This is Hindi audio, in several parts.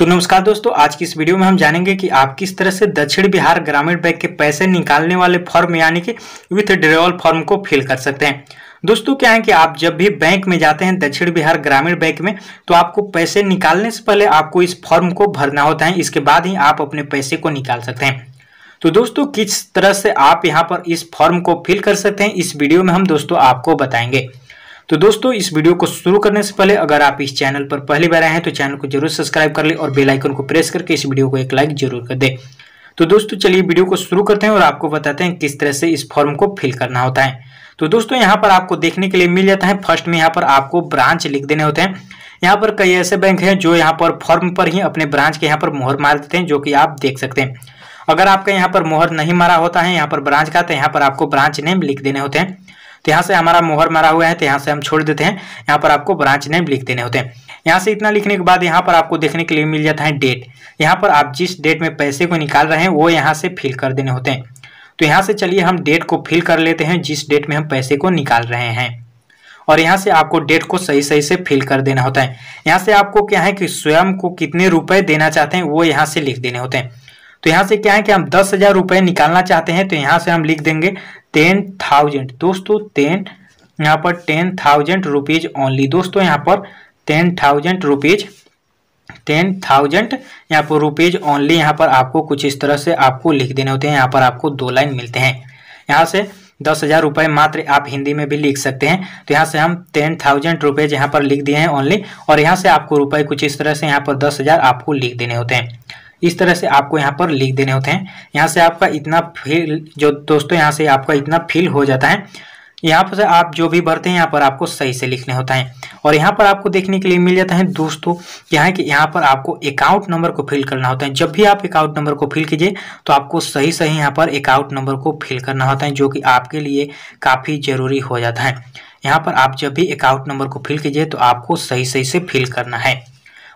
तो नमस्कार दोस्तों आज की इस वीडियो में हम जानेंगे कि आप किस तरह से दक्षिण बिहार ग्रामीण बैंक के पैसे निकालने वाले फॉर्म यानी कि विथ ड्रेवल फॉर्म को फिल कर सकते हैं दोस्तों क्या है कि आप जब भी बैंक में जाते हैं दक्षिण बिहार ग्रामीण बैंक में तो आपको पैसे निकालने से पहले आपको इस फॉर्म को भरना होता है इसके बाद ही आप अपने पैसे को निकाल सकते हैं तो दोस्तों किस तरह से आप यहाँ पर इस फॉर्म को फिल कर सकते हैं इस वीडियो में हम दोस्तों आपको बताएंगे तो दोस्तों इस वीडियो को शुरू करने से पहले अगर आप इस चैनल पर पहली बार आए हैं तो चैनल को जरूर सब्सक्राइब कर ले और बेलाइकन को प्रेस करके इस वीडियो को एक लाइक जरूर कर दे तो दोस्तों चलिए वीडियो को शुरू करते हैं और आपको बताते हैं किस तरह से इस फॉर्म को फिल करना होता है तो दोस्तों यहाँ पर आपको देखने के लिए मिल जाता है फर्स्ट में यहाँ पर आपको ब्रांच लिख देने होते हैं यहाँ पर कई ऐसे बैंक हैं जो यहाँ पर फॉर्म पर ही अपने ब्रांच के यहाँ पर मोहर मार देते हैं जो कि आप देख सकते हैं अगर आपका यहाँ पर मोहर नहीं मारा होता है यहाँ पर ब्रांच का तो यहाँ पर आपको ब्रांच नेम लिख देने होते हैं तो यहाँ से हमारा मोहर मारा हुआ है तो यहाँ से हम छोड़ देते हैं यहाँ पर आपको ब्रांच नेम लिख देने होते हैं यहाँ से इतना लिखने के बाद यहाँ पर आपको देखने के लिए मिल जाता है डेट यहाँ पर आप जिस डेट में पैसे को निकाल रहे हैं वो यहाँ से फिल कर देने होते हैं तो यहाँ से चलिए हम डेट को फिल कर लेते हैं जिस डेट में हम पैसे को निकाल रहे हैं और यहाँ से आपको डेट को सही सही से फिल कर देना होता है यहाँ से आपको क्या है कि स्वयं को कितने रुपए देना चाहते हैं वो यहाँ से लिख देने होते हैं तो यहाँ से क्या है कि हम दस हज़ार रुपये निकालना चाहते हैं तो यहाँ से हम लिख देंगे टेन थाउजेंड दोस्तों टेन यहाँ पर टेन थाउजेंड रुपीज ओनली दोस्तों यहाँ पर ten thousand rupees ten thousand यहाँ पर रुपीज ओनली यहाँ पर आपको कुछ इस तरह से आपको लिख देने होते हैं यहाँ पर आपको दो लाइन मिलते हैं यहाँ से दस हज़ार रुपये मात्र आप हिंदी में भी लिख सकते हैं तो यहाँ से हम टेन थाउजेंड रुपीज़ यहाँ पर लिख दिए हैं ओनली और यहाँ से आपको रुपए कुछ इस तरह से यहाँ पर दस हज़ार आपको लिख देने होते हैं इस तरह से आपको यहाँ पर लिख देने होते हैं यहाँ से आपका इतना फिल जो दोस्तों यहाँ से आपका इतना फिल हो जाता है यहाँ पर आप जो भी भरते हैं यहाँ पर आपको सही से लिखने होता है और यहाँ पर आपको देखने के लिए मिल जाता है दोस्तों यहाँ कि यहाँ पर आपको अकाउंट नंबर को फिल करना होता है जब भी आप अकाउंट नंबर को फिल कीजिए तो आपको सही सही यहाँ पर अकाउंट नंबर को फिल करना होता है जो कि आपके लिए काफ़ी ज़रूरी हो जाता है यहाँ पर आप जब भी अकाउंट नंबर को फिल कीजिए तो आपको सही सही से फिल करना है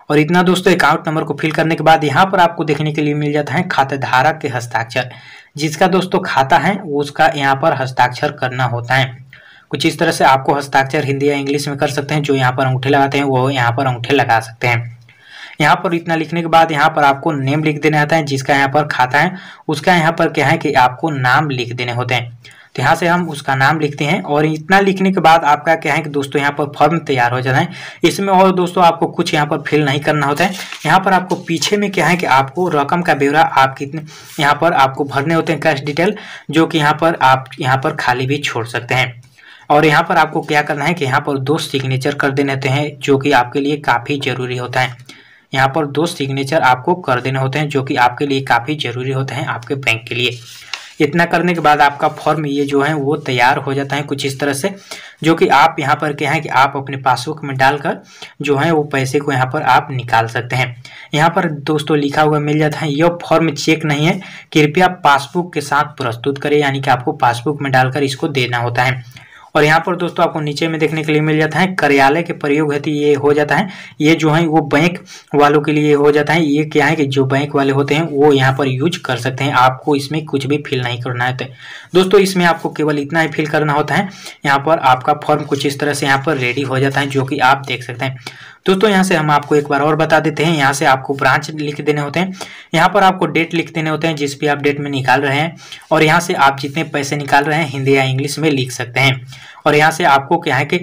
और इतना दोस्तों अकाउंट नंबर को फिल करने के बाद यहाँ पर आपको देखने के लिए मिल जाता है खाता धारक के हस्ताक्षर जिसका दोस्तों खाता है उसका यहाँ पर हस्ताक्षर करना होता है कुछ इस तरह से आपको हस्ताक्षर हिंदी या इंग्लिश में कर सकते हैं जो यहाँ पर अंगूठे लगाते हैं वो यहाँ पर अंगूठे लगा सकते हैं यहाँ पर इतना लिखने के बाद यहाँ पर आपको नेम लिख देना आता है जिसका यहाँ पर खाता है उसका यहाँ पर क्या है कि आपको नाम लिख देने होते हैं तो यहाँ से हम उसका नाम लिखते हैं और इतना लिखने के बाद आपका क्या है कि दोस्तों यहाँ पर फॉर्म तैयार हो जाए इसमें और दोस्तों आपको कुछ यहाँ पर फिल नहीं करना होता है यहाँ पर आपको पीछे में क्या है कि आपको रकम का ब्यौरा आप कितने यहाँ पर आपको भरने होते हैं कैश डिटेल जो कि यहाँ पर आप यहाँ पर खाली भी छोड़ सकते हैं और यहाँ पर आपको क्या करना है कि यहाँ पर दो सिग्नेचर कर देने होते हैं जो कि आपके लिए काफ़ी ज़रूरी होता है यहाँ पर दो सिग्नेचर आपको कर देने होते हैं जो कि आपके लिए काफ़ी ज़रूरी होते हैं आपके बैंक के लिए इतना करने के बाद आपका फॉर्म ये जो है वो तैयार हो जाता है कुछ इस तरह से जो कि आप यहाँ पर क्या है कि आप अपने पासबुक में डालकर जो है वो पैसे को यहाँ पर आप निकाल सकते हैं यहाँ पर दोस्तों लिखा हुआ मिल जाता है यह फॉर्म चेक नहीं है कृपया पासबुक के साथ प्रस्तुत करें यानी कि आपको पासबुक में डालकर इसको देना होता है और यहाँ पर दोस्तों आपको नीचे में देखने के लिए मिल जाता है कार्यालय के प्रयोग हेतु ये हो जाता है ये जो है वो बैंक वालों के लिए हो जाता है ये क्या है कि जो बैंक वाले होते हैं वो यहाँ पर यूज कर सकते हैं आपको इसमें कुछ भी फिल नहीं करना है तो दोस्तों इसमें आपको केवल इतना ही फिल करना होता है यहाँ पर आपका फॉर्म कुछ इस तरह से यहाँ पर रेडी हो जाता है जो कि आप देख सकते हैं दोस्तों यहाँ से हम आपको एक बार और बता देते हैं यहाँ से आपको ब्रांच लिख देने होते हैं यहाँ पर आपको डेट लिख देने होते हैं जिस भी आप डेट में निकाल रहे हैं और यहाँ से आप जितने पैसे निकाल रहे हैं हिंदी या इंग्लिश में लिख सकते हैं और यहाँ से आपको क्या है कि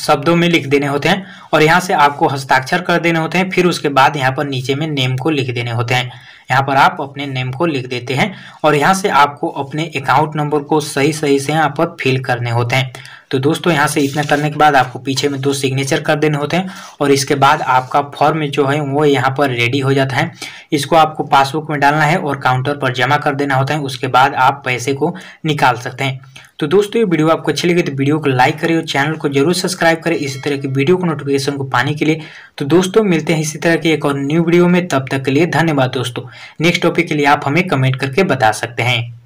शब्दों में लिख देने होते हैं और यहाँ से आपको हस्ताक्षर कर देने होते हैं फिर उसके बाद यहाँ पर नीचे में नेम को लिख देने होते हैं यहाँ पर आप अपने नेम को लिख देते हैं और यहाँ से आपको अपने अकाउंट नंबर को सही सही से यहाँ पर फिल करने होते हैं तो दोस्तों यहाँ से इतना करने के बाद आपको पीछे में दो सिग्नेचर कर देने होते हैं और इसके बाद आपका फॉर्म जो है वो यहाँ पर रेडी हो जाता है इसको आपको पासबुक में डालना है और काउंटर पर जमा कर देना होता है उसके बाद आप पैसे को निकाल सकते हैं तो दोस्तों ये वीडियो आपको अच्छी लगी तो वीडियो को लाइक करें और चैनल को जरूर सब्सक्राइब करें इसी तरह की वीडियो को नोटिफिकेशन को पाने के लिए तो दोस्तों मिलते हैं इसी तरह की एक और न्यू वीडियो में तब तक के लिए धन्यवाद दोस्तों नेक्स्ट टॉपिक के लिए आप हमें कमेंट करके बता सकते हैं